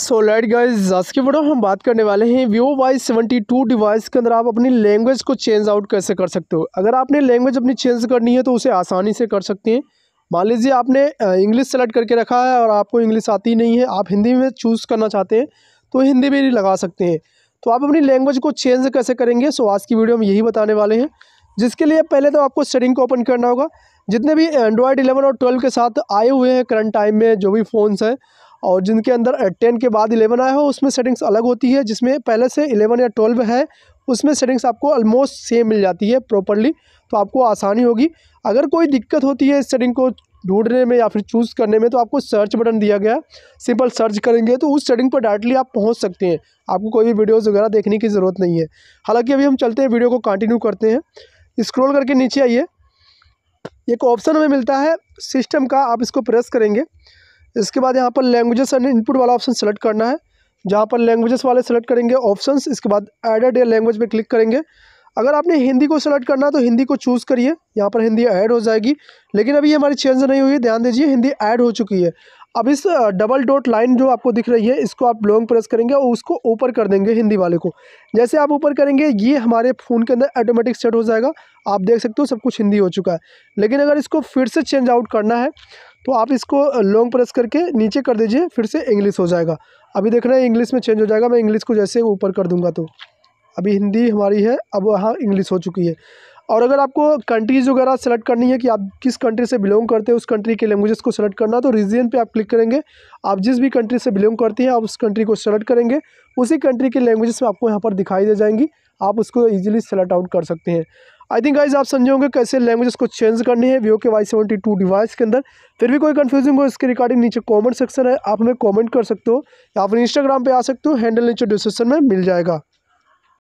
so light guys आज के video हम बात करने वाले हैं Vivo Y seventy two device के अंदर आप अपनी लैंग्वेज को चेंज आउट कैसे कर सकते हो अगर आपने लैंग्वेज अपनी चेंज करनी है तो उसे आसानी से कर सकते हैं मान लीजिए आपने इंग्लिश सेलेक्ट करके रखा है और आपको इंग्लिश आती नहीं है आप हिंदी में चूज़ करना चाहते हैं तो हिंदी में ही लगा सकते हैं तो आप अपनी लैंग्वेज को चेंज कैसे करेंगे सो आज की वीडियो हम यही बताने वाले हैं जिसके लिए पहले तो आपको सेटिंग को ओपन करना होगा जितने भी एंड्रॉयड 11 और 12 के साथ आए हुए हैं करंट टाइम में जो भी फ़ोन्स हैं और जिनके अंदर टेन के बाद इलेवन आया हो उसमें सेटिंग्स अलग होती है जिसमें पहले से इलेवन या ट्वेल्व है उसमें सेटिंग्स आपको ऑलमोस्ट सेम मिल जाती है प्रॉपरली तो आपको आसानी होगी अगर कोई दिक्कत होती है इस सेटिंग को ढूंढने में या फिर चूज़ करने में तो आपको सर्च बटन दिया गया है सिंपल सर्च करेंगे तो उस सेटिंग पर डायरेक्टली आप पहुंच सकते हैं आपको कोई भी वीडियोस वगैरह देखने की ज़रूरत नहीं है हालांकि अभी हम चलते हैं वीडियो को कंटिन्यू करते हैं स्क्रॉल करके नीचे आइए एक ऑप्शन हमें मिलता है सिस्टम का आप इसको प्रेस करेंगे इसके बाद यहाँ पर लैंग्वेजेस एंड इनपुट वाला ऑप्शन सेलेक्ट करना है जहाँ पर लैंग्वेजेस वाले सेलेक्ट करेंगे ऑप्शन इसके बाद एडेड या लैंग्वेज में क्लिक करेंगे अगर आपने हिंदी को सेलेक्ट करना है तो हिंदी को चूज़ करिए यहाँ पर हिंदी ऐड हो जाएगी लेकिन अभी ये हमारी चेंज नहीं हुई है ध्यान दीजिए हिंदी ऐड हो चुकी है अब इस डबल डॉट लाइन जो आपको दिख रही है इसको आप लॉन्ग प्रेस करेंगे और उसको ऊपर कर देंगे हिंदी वाले को जैसे आप ऊपर करेंगे ये हमारे फ़ोन के अंदर ऑटोमेटिक सेट हो जाएगा आप देख सकते हो सब कुछ हिंदी हो चुका है लेकिन अगर इसको फिर से चेंज आउट करना है तो आप इसको लॉन्ग प्रेस करके नीचे कर दीजिए फिर से इंग्लिश हो जाएगा अभी देख रहे हैं इंग्लिश में चेंज हो जाएगा मैं इंग्लिश को जैसे ऊपर कर दूंगा तो अभी हिंदी हमारी है अब वहाँ इंग्लिश हो चुकी है और अगर आपको कंट्रीज़ वगैरह सेलेक्ट करनी है कि आप किस कंट्री से बिलोंग करते हैं उस कंट्री के लैंग्वेजेस को सेलेक्ट करना तो रीजन पे आप क्लिक करेंगे आप जिस भी कंट्री से बिलोंग करती हैं आप उस कंट्री को सेलेक्ट करेंगे उसी कंट्री के लैंग्वेजेस में आपको यहाँ पर दिखाई दे जाएंगी आप उसको ईजिली सेलेक्ट आउट कर सकते हैं आई थिंक गाइज आप समझे होंगे कैसे लैंग्वेज को चेंज करनी है वीओ के वाई सेवेंटी टू डिवाइस के अंदर फिर भी कोई कन्फ्यूजिंग हो इसके रिगार्डिंग नीचे कमेंट सेक्शन है आप हमें कमेंट कर सकते हो या फिर इंस्टाग्राम पे आ सकते हो हैंडल नीचे डिस्क्रिप्शन में मिल जाएगा